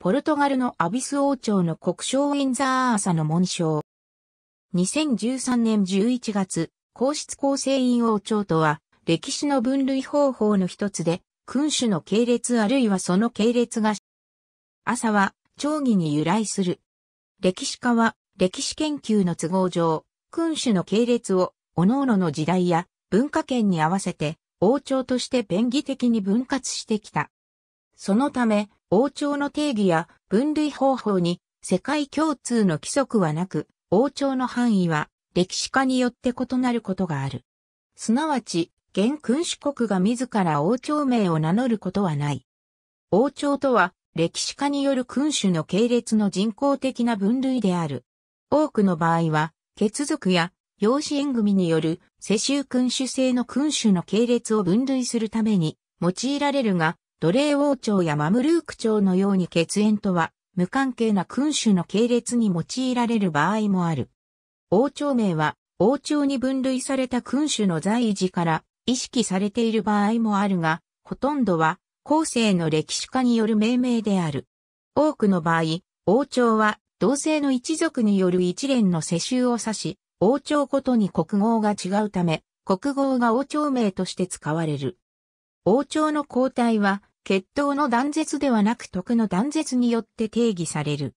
ポルトガルのアビス王朝の国章ウィンザー朝の紋章。2013年11月、皇室構成員王朝とは、歴史の分類方法の一つで、君主の系列あるいはその系列が、朝は、長儀に由来する。歴史家は、歴史研究の都合上、君主の系列を、各々の時代や文化圏に合わせて、王朝として便宜的に分割してきた。そのため、王朝の定義や分類方法に世界共通の規則はなく、王朝の範囲は歴史家によって異なることがある。すなわち、現君主国が自ら王朝名を名乗ることはない。王朝とは、歴史家による君主の系列の人工的な分類である。多くの場合は、血族や養子縁組による世襲君主制の君主の系列を分類するために用いられるが、奴隷王朝やマムルーク朝のように血縁とは無関係な君主の系列に用いられる場合もある。王朝名は王朝に分類された君主の在位時から意識されている場合もあるが、ほとんどは後世の歴史家による命名である。多くの場合、王朝は同姓の一族による一連の世襲を指し、王朝ごとに国号が違うため、国号が王朝名として使われる。王朝の交代は血統の断絶ではなく徳の断絶によって定義される。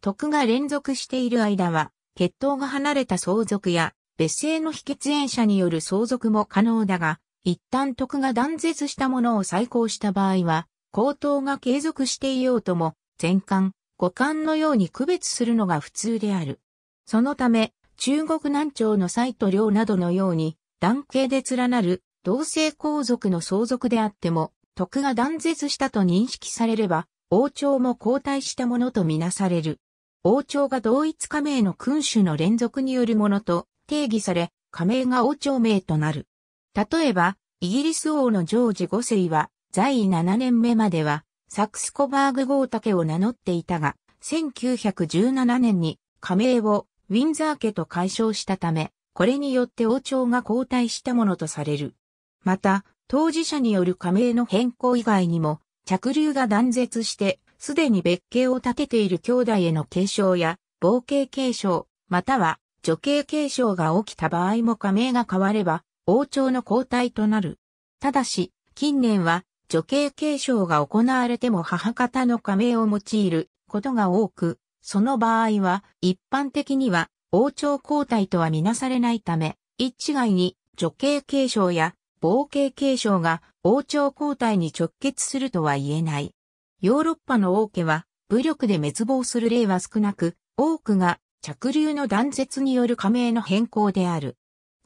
徳が連続している間は、血統が離れた相続や、別姓の非血縁者による相続も可能だが、一旦徳が断絶したものを再興した場合は、高等が継続していようとも、全巻、五巻のように区別するのが普通である。そのため、中国南朝の斎と領などのように、男系で連なる同性皇族の相続であっても、徳が断絶したと認識されれば、王朝も交代したものとみなされる。王朝が同一加盟の君主の連続によるものと定義され、加盟が王朝名となる。例えば、イギリス王のジョージ5世は、在位7年目までは、サクスコバーグ豪竹を名乗っていたが、1917年に加盟をウィンザー家と解消したため、これによって王朝が交代したものとされる。また、当事者による加盟の変更以外にも、着流が断絶して、すでに別形を立てている兄弟への継承や、冒険継承、または女系継承が起きた場合も加盟が変われば、王朝の交代となる。ただし、近年は女系継承が行われても母方の加盟を用いることが多く、その場合は一般的には王朝交代とはみなされないため、一概に女系継承や冒険継承が王朝交代に直結するとは言えない。ヨーロッパの王家は武力で滅亡する例は少なく、多くが着流の断絶による加盟の変更である。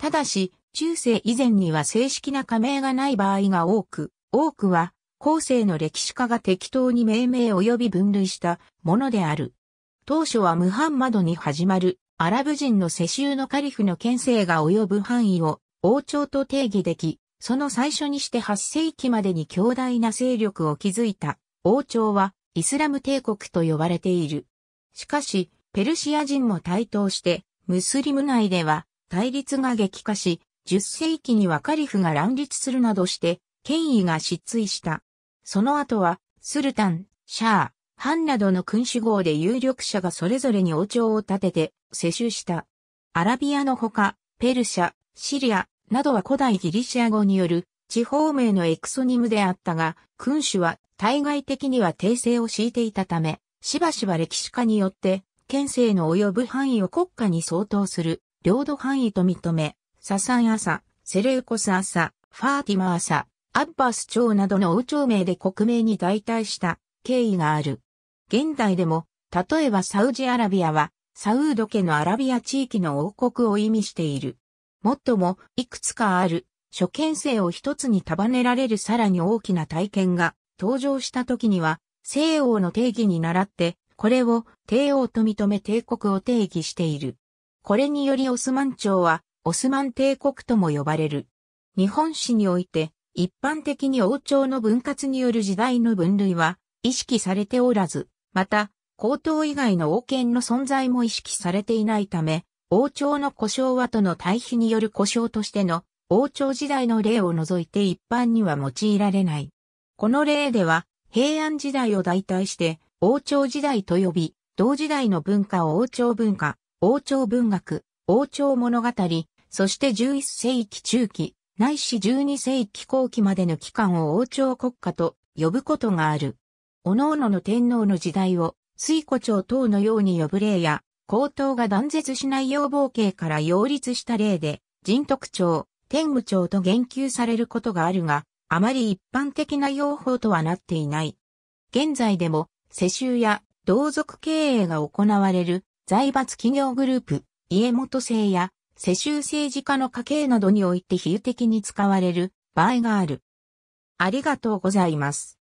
ただし、中世以前には正式な加盟がない場合が多く、多くは後世の歴史家が適当に命名及び分類したものである。当初はムハンマドに始まるアラブ人の世襲のカリフの権勢が及ぶ範囲を王朝と定義でき、その最初にして8世紀までに強大な勢力を築いた王朝はイスラム帝国と呼ばれている。しかし、ペルシア人も台頭して、ムスリム内では対立が激化し、10世紀にはカリフが乱立するなどして、権威が失墜した。その後は、スルタン、シャー、ハンなどの君主号で有力者がそれぞれに王朝を立てて、世襲した。アラビアのほか、ペルシャ、シリア、などは古代ギリシア語による地方名のエクソニムであったが、君主は対外的には訂正を敷いていたため、しばしば歴史家によって、県政の及ぶ範囲を国家に相当する領土範囲と認め、ササン朝、セレウコス朝、ファーティマ朝、アッバス朝などの王朝名で国名に代替した経緯がある。現代でも、例えばサウジアラビアは、サウード家のアラビア地域の王国を意味している。もっとも、いくつかある、初見性を一つに束ねられるさらに大きな体験が登場した時には、西欧の定義に倣って、これを帝王と認め帝国を定義している。これによりオスマン朝は、オスマン帝国とも呼ばれる。日本史において、一般的に王朝の分割による時代の分類は意識されておらず、また、皇統以外の王権の存在も意識されていないため、王朝の故障はとの対比による故障としての王朝時代の例を除いて一般には用いられない。この例では平安時代を代替して王朝時代と呼び、同時代の文化を王朝文化、王朝文学、王朝物語、そして11世紀中期、ないし12世紀後期までの期間を王朝国家と呼ぶことがある。各々の天皇の時代を水古朝等のように呼ぶ例や、高等が断絶しない要望形から擁立した例で、人徳長、天武長と言及されることがあるが、あまり一般的な用法とはなっていない。現在でも、世襲や同族経営が行われる財閥企業グループ、家元制や世襲政治家の家系などにおいて比喩的に使われる場合がある。ありがとうございます。